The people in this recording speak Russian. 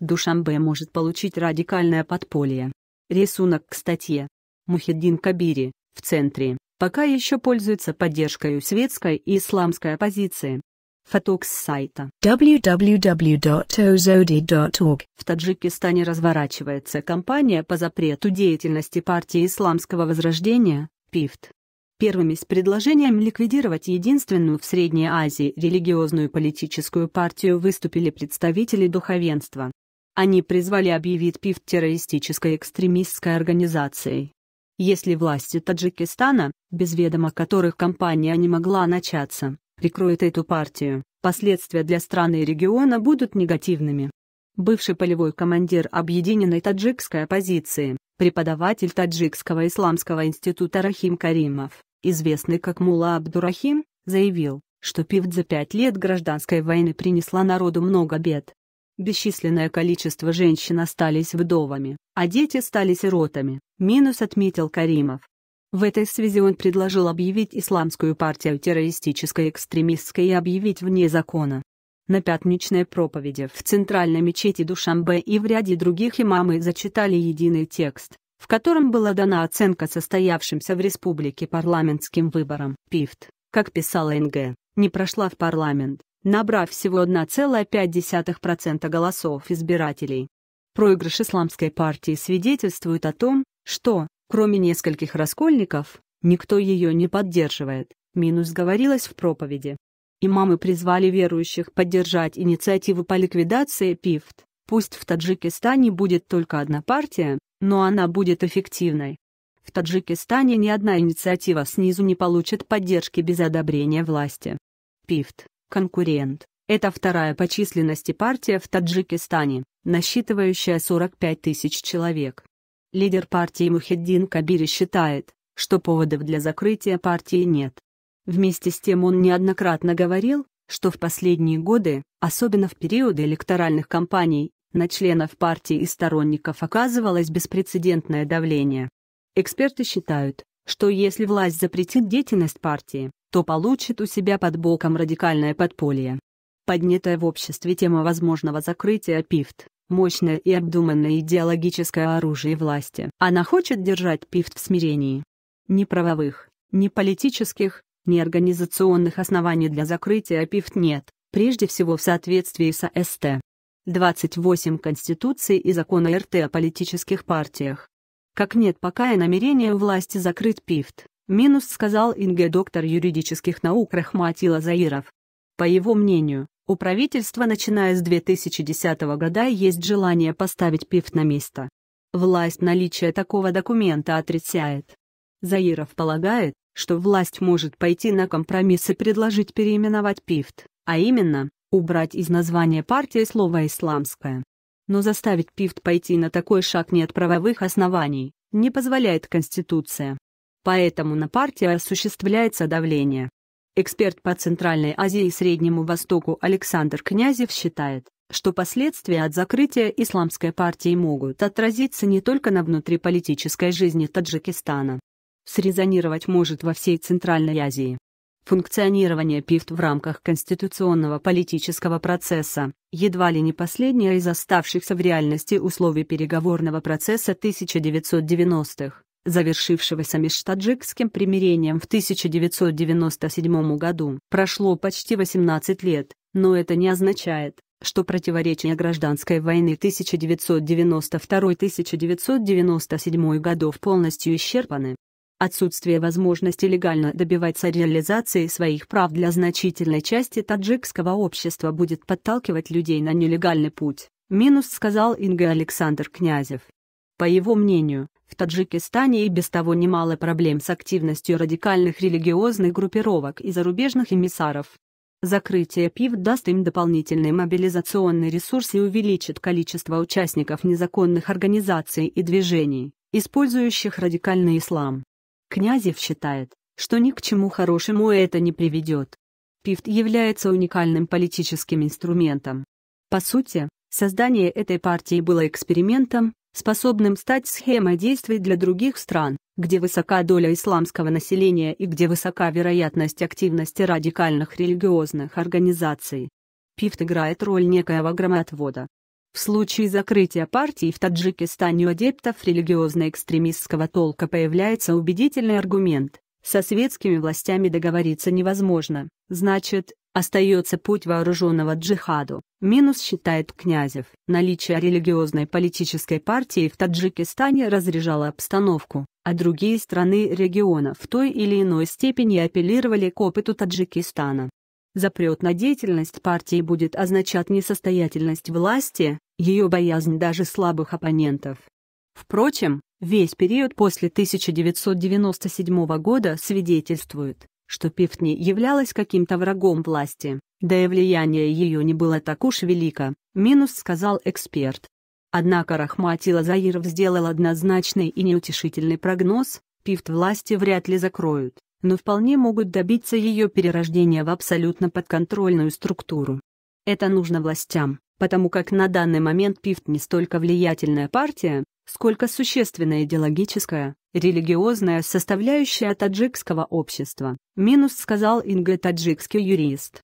Душамбе может получить радикальное подполье. Рисунок к статье. Мухиддин Кабири, в центре, пока еще пользуется поддержкой у светской и исламской оппозиции. Фоток с сайта www.ozodi.org В Таджикистане разворачивается кампания по запрету деятельности партии Исламского Возрождения, ПИФТ. Первыми с предложением ликвидировать единственную в Средней Азии религиозную политическую партию выступили представители духовенства. Они призвали объявить ПИВ террористической экстремистской организацией. Если власти Таджикистана, без ведома которых кампания не могла начаться, прикроют эту партию, последствия для страны и региона будут негативными. Бывший полевой командир объединенной таджикской оппозиции, преподаватель Таджикского исламского института Рахим Каримов, известный как Мула Абдурахим, заявил, что ПИВ за пять лет гражданской войны принесла народу много бед, Бесчисленное количество женщин остались вдовами, а дети стали сиротами, минус отметил Каримов. В этой связи он предложил объявить исламскую партию террористической экстремистской и объявить вне закона. На пятничной проповеди в центральной мечети Душамбе и в ряде других имамы зачитали единый текст, в котором была дана оценка состоявшимся в республике парламентским выборам. Пифт, как писала НГ, не прошла в парламент, набрав всего 1,5% голосов избирателей. Проигрыш исламской партии свидетельствует о том, что, кроме нескольких раскольников, никто ее не поддерживает, минус говорилось в проповеди. Имамы призвали верующих поддержать инициативу по ликвидации ПИФТ. Пусть в Таджикистане будет только одна партия, но она будет эффективной. В Таджикистане ни одна инициатива снизу не получит поддержки без одобрения власти. ПИФТ конкурент. Это вторая по численности партия в Таджикистане, насчитывающая 45 тысяч человек. Лидер партии Мухеддин Кабири считает, что поводов для закрытия партии нет. Вместе с тем он неоднократно говорил, что в последние годы, особенно в периоды электоральных кампаний, на членов партии и сторонников оказывалось беспрецедентное давление. Эксперты считают, что если власть запретит деятельность партии, то получит у себя под боком радикальное подполье. Поднятая в обществе тема возможного закрытия ПИФТ – мощное и обдуманное идеологическое оружие власти. Она хочет держать ПИФТ в смирении. Ни правовых, ни политических, ни организационных оснований для закрытия ПИФТ нет, прежде всего в соответствии с АСТ. 28 Конституции и закона РТ о политических партиях. Как нет пока и намерения власти закрыть ПИФТ, Минус сказал Инге доктор юридических наук Рахматила Заиров. По его мнению, у правительства, начиная с 2010 года, есть желание поставить ПИФ на место. Власть наличие такого документа отрицает. Заиров полагает, что власть может пойти на компромисс и предложить переименовать ПИФТ, а именно, убрать из названия партии слово «исламское». Но заставить ПИФТ пойти на такой шаг нет правовых оснований, не позволяет Конституция поэтому на партию осуществляется давление. Эксперт по Центральной Азии и Среднему Востоку Александр Князев считает, что последствия от закрытия исламской партии могут отразиться не только на внутриполитической жизни Таджикистана. Срезонировать может во всей Центральной Азии. Функционирование ПИФТ в рамках конституционного политического процесса едва ли не последнее из оставшихся в реальности условий переговорного процесса 1990-х завершившегося межтаджикским примирением в 1997 году. Прошло почти 18 лет, но это не означает, что противоречия гражданской войны 1992-1997 годов полностью исчерпаны. Отсутствие возможности легально добиваться реализации своих прав для значительной части таджикского общества будет подталкивать людей на нелегальный путь, минус сказал Инга Александр Князев. По его мнению, в Таджикистане и без того немало проблем с активностью радикальных религиозных группировок и зарубежных эмиссаров. Закрытие ПИВ даст им дополнительный мобилизационный ресурс и увеличит количество участников незаконных организаций и движений, использующих радикальный ислам. Князев считает, что ни к чему хорошему это не приведет. ПИФТ является уникальным политическим инструментом. По сути, создание этой партии было экспериментом, способным стать схемой действий для других стран, где высока доля исламского населения и где высока вероятность активности радикальных религиозных организаций. ПИФТ играет роль некоего громоотвода. В случае закрытия партии в Таджикистане у адептов религиозно-экстремистского толка появляется убедительный аргумент. Со светскими властями договориться невозможно, значит, остается путь вооруженного джихаду. Минус считает Князев. Наличие религиозной политической партии в Таджикистане разряжало обстановку, а другие страны региона в той или иной степени апеллировали к опыту Таджикистана. Запрет на деятельность партии будет означать несостоятельность власти, ее боязнь даже слабых оппонентов. Впрочем, весь период после 1997 года свидетельствует, что Пифт являлась каким-то врагом власти, да и влияние ее не было так уж велико, минус сказал эксперт. Однако Рахматила Заиров сделал однозначный и неутешительный прогноз, Пифт власти вряд ли закроют, но вполне могут добиться ее перерождения в абсолютно подконтрольную структуру. Это нужно властям потому как на данный момент Пифт не столько влиятельная партия, сколько существенная идеологическая, религиозная составляющая таджикского общества, минус сказал инго-таджикский юрист.